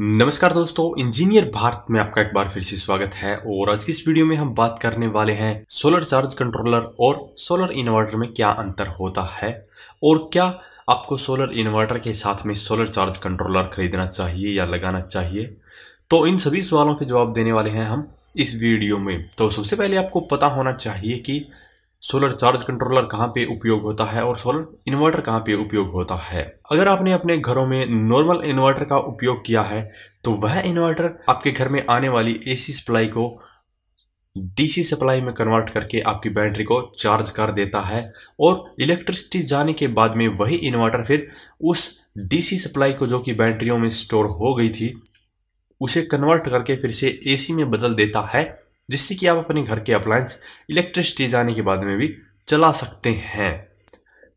नमस्कार दोस्तों इंजीनियर भारत में आपका एक बार फिर से स्वागत है और आज की इस वीडियो में हम बात करने वाले हैं सोलर चार्ज कंट्रोलर और सोलर इन्वर्टर में क्या अंतर होता है और क्या आपको सोलर इन्वर्टर के साथ में सोलर चार्ज कंट्रोलर खरीदना चाहिए या लगाना चाहिए तो इन सभी सवालों के जवाब देने वाले हैं हम इस वीडियो में तो सबसे पहले आपको पता होना चाहिए कि सोलर चार्ज कंट्रोलर कहाँ पे उपयोग होता है और सोलर इन्वर्टर कहाँ पे उपयोग होता है अगर आपने अपने घरों में नॉर्मल इन्वर्टर का उपयोग किया है तो वह इन्वर्टर आपके घर में आने वाली एसी सप्लाई को डीसी सप्लाई में कन्वर्ट करके आपकी बैटरी को चार्ज कर देता है और इलेक्ट्रिसिटी जाने के बाद में वही इन्वर्टर फिर उस डीसी सप्लाई को जो कि बैटरियों में स्टोर हो गई थी उसे कन्वर्ट करके फिर से एसी में बदल देता है जिससे कि आप अपने घर के अप्लायंस इलेक्ट्रिसिटी जाने के बाद में भी चला सकते हैं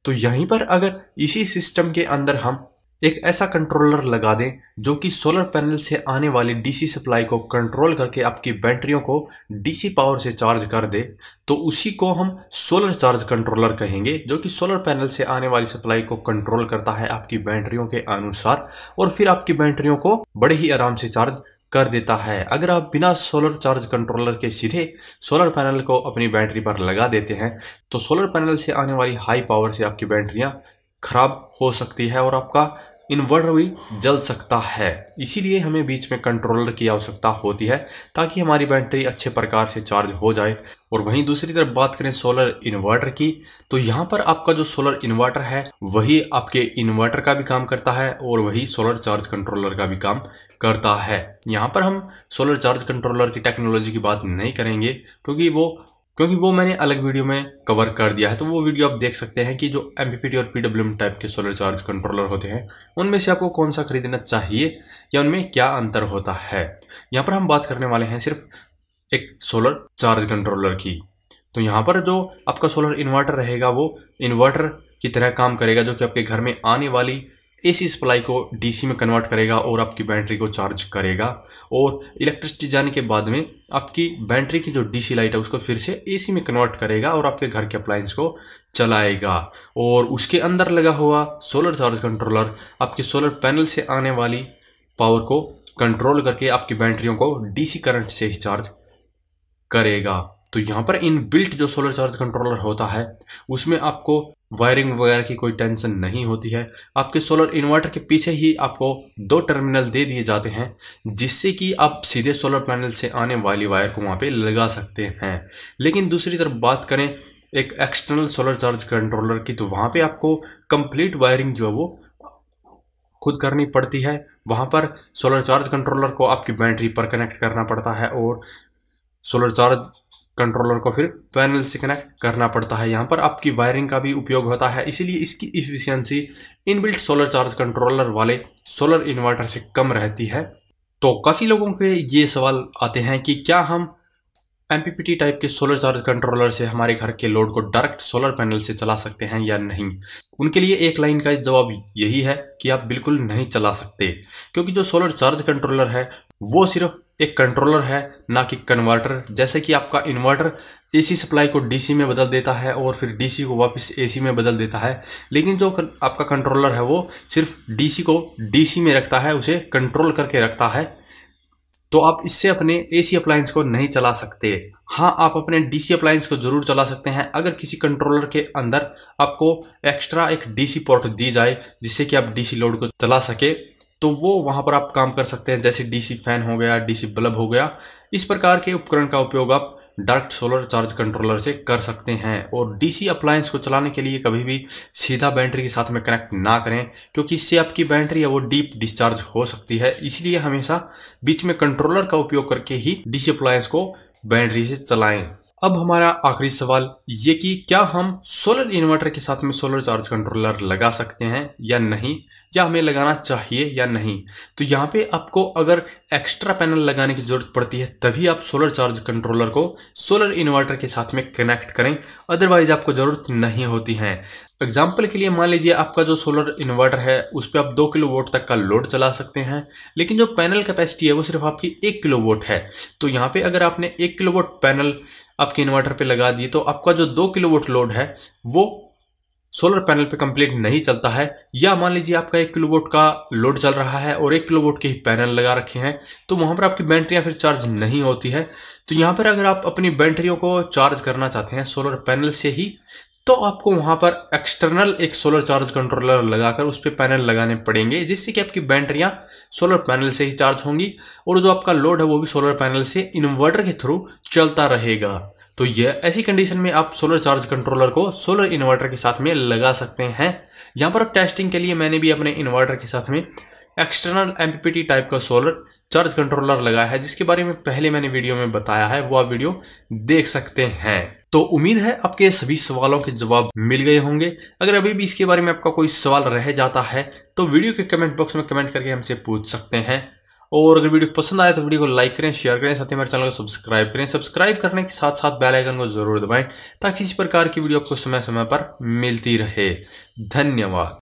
तो यहीं पर अगर इसी सिस्टम के अंदर हम एक ऐसा कंट्रोलर लगा दें जो कि सोलर पैनल से आने वाली डीसी सप्लाई को कंट्रोल करके आपकी बैटरियों को डीसी पावर से चार्ज कर दे तो उसी को हम सोलर चार्ज कंट्रोलर कहेंगे जो कि सोलर पैनल से आने वाली सप्लाई को कंट्रोल करता है आपकी बैटरियों के अनुसार और फिर आपकी बैटरियों को बड़े ही आराम से चार्ज कर देता है अगर आप बिना सोलर चार्ज कंट्रोलर के सीधे सोलर पैनल को अपनी बैटरी पर लगा देते हैं तो सोलर पैनल से आने वाली हाई पावर से आपकी बैटरियां खराब हो सकती है और आपका इन्वर्टर भी जल सकता है इसीलिए हमें बीच में कंट्रोलर की आवश्यकता होती है ताकि हमारी बैटरी अच्छे प्रकार से चार्ज हो जाए और वहीं दूसरी तरफ बात करें सोलर इन्वर्टर की तो यहाँ पर आपका जो सोलर इन्वर्टर है वही आपके इन्वर्टर का भी काम करता है और वही सोलर चार्ज कंट्रोलर का भी काम करता है यहाँ पर हम सोलर चार्ज कंट्रोलर की टेक्नोलॉजी की बात नहीं करेंगे क्योंकि वो क्योंकि वो मैंने अलग वीडियो में कवर कर दिया है तो वो वीडियो आप देख सकते हैं कि जो एम और पी टाइप के सोलर चार्ज कंट्रोलर होते हैं उनमें से आपको कौन सा खरीदना चाहिए या उनमें क्या अंतर होता है यहाँ पर हम बात करने वाले हैं सिर्फ एक सोलर चार्ज कंट्रोलर की तो यहाँ पर जो आपका सोलर इन्वर्टर रहेगा वो इन्वर्टर की तरह काम करेगा जो कि आपके घर में आने वाली एसी सप्लाई को डीसी में कन्वर्ट करेगा और आपकी बैटरी को चार्ज करेगा और इलेक्ट्रिसिटी जाने के बाद में आपकी बैटरी की जो डीसी लाइट है उसको फिर से एसी में कन्वर्ट करेगा और आपके घर के अप्लायंस को चलाएगा और उसके अंदर लगा हुआ सोलर चार्ज कंट्रोलर आपके सोलर पैनल से आने वाली पावर को कंट्रोल करके आपकी बैटरियों को डीसी करंट से ही चार्ज करेगा तो यहाँ पर इन बिल्ट जो सोलर चार्ज कंट्रोलर होता है उसमें आपको वायरिंग वगैरह की कोई टेंशन नहीं होती है आपके सोलर इन्वर्टर के पीछे ही आपको दो टर्मिनल दे दिए जाते हैं जिससे कि आप सीधे सोलर पैनल से आने वाली वायर को वहाँ पे लगा सकते हैं लेकिन दूसरी तरफ बात करें एक एक्सटर्नल सोलर चार्ज कंट्रोलर की तो वहाँ पे आपको कंप्लीट वायरिंग जो है वो खुद करनी पड़ती है वहाँ पर सोलर चार्ज कंट्रोलर को आपकी बैटरी पर कनेक्ट करना पड़ता है और सोलर चार्ज कंट्रोलर को फिर पैनल से कनेक्ट करना पड़ता है यहाँ पर आपकी वायरिंग का भी उपयोग होता है इसीलिए इसकी efficiency inbuilt solar charge controller वाले सोलर इन्वर्टर से कम रहती है तो काफ़ी लोगों के ये सवाल आते हैं कि क्या हम एम टाइप के सोलर चार्ज कंट्रोलर से हमारे घर के लोड को डायरेक्ट सोलर पैनल से चला सकते हैं या नहीं उनके लिए एक लाइन का जवाब यही है कि आप बिल्कुल नहीं चला सकते क्योंकि जो सोलर चार्ज कंट्रोलर है वो सिर्फ एक कंट्रोलर है ना कि कन्वर्टर जैसे कि आपका इन्वर्टर एसी सप्लाई को डीसी में बदल देता है और फिर डीसी को वापस एसी में बदल देता है लेकिन जो आपका कंट्रोलर है वो सिर्फ डीसी को डीसी में रखता है उसे कंट्रोल करके रखता है तो आप इससे अपने एसी अप्लायंस को नहीं चला सकते हाँ आप अपने डीसी अप्लायंस को ज़रूर चला सकते हैं अगर किसी कंट्रोलर के अंदर आपको एक्स्ट्रा एक डीसी पोर्ट दी जाए जिससे कि आप डीसी लोड को चला सके तो वो वहाँ पर आप काम कर सकते हैं जैसे डीसी फैन हो गया डीसी बल्ब हो गया इस प्रकार के उपकरण का उपयोग आप डायरेक्ट सोलर चार्ज कंट्रोलर से कर सकते हैं और डीसी अप्लायंस को चलाने के लिए कभी भी सीधा बैटरी के साथ में कनेक्ट ना करें क्योंकि इससे आपकी बैटरी है वो डीप डिस्चार्ज हो सकती है इसलिए हमेशा बीच में कंट्रोलर का उपयोग करके ही डीसी अप्लायंस को बैटरी से चलाएं अब हमारा आखिरी सवाल ये कि क्या हम सोलर इन्वर्टर के साथ में सोलर चार्ज कंट्रोलर लगा सकते हैं या नहीं या हमें लगाना चाहिए या नहीं तो यहाँ पे आपको अगर एक्स्ट्रा पैनल लगाने की ज़रूरत पड़ती है तभी आप सोलर चार्ज कंट्रोलर को सोलर इन्वर्टर के साथ में कनेक्ट करें अदरवाइज आपको ज़रूरत नहीं होती है एग्जाम्पल के लिए मान लीजिए आपका जो सोलर इन्वर्टर है उस पर आप दो किलो वोट तक का लोड चला सकते हैं लेकिन जो पैनल कैपेसिटी है वो सिर्फ आपकी एक किलो वोट है तो यहाँ पे अगर आपने एक किलो वोट पैनल आपके इन्वर्टर पे लगा दिए तो आपका जो दो किलो वोट लोड है वो सोलर पैनल पे कंप्लीट नहीं चलता है या मान लीजिए आपका एक किलो का लोड चल रहा है और एक किलो के ही पैनल लगा रखे हैं तो वहां पर आपकी बैटरियां फिर चार्ज नहीं होती है तो यहां पर अगर आप अपनी बैटरियों को चार्ज करना चाहते हैं सोलर पैनल से ही तो आपको वहां पर एक्सटर्नल एक सोलर चार्ज कंट्रोलर लगाकर उस पर पैनल लगाने पड़ेंगे जिससे कि आपकी बैटरियां सोलर पैनल से ही चार्ज होंगी और जो आपका लोड है वो भी सोलर पैनल से इन्वर्टर के थ्रू चलता रहेगा तो ये ऐसी कंडीशन में आप सोलर चार्ज कंट्रोलर को सोलर इन्वर्टर के साथ में लगा सकते हैं यहाँ पर टेस्टिंग के लिए मैंने भी अपने इन्वर्टर के साथ में एक्सटर्नल एम टाइप का सोलर चार्ज कंट्रोलर लगाया है जिसके बारे में पहले मैंने वीडियो में बताया है वो आप वीडियो देख सकते हैं तो उम्मीद है आपके सभी सवालों के जवाब मिल गए होंगे अगर अभी भी इसके बारे में आपका कोई सवाल रह जाता है तो वीडियो के कमेंट बॉक्स में कमेंट करके हमसे पूछ सकते हैं और अगर वीडियो पसंद आए तो वीडियो को लाइक करें शेयर करें साथ ही मेरे चैनल को सब्सक्राइब करें सब्सक्राइब करने के साथ साथ बेल आइकन को जरूर दबाएं ताकि इस प्रकार की वीडियो आपको समय समय पर मिलती रहे धन्यवाद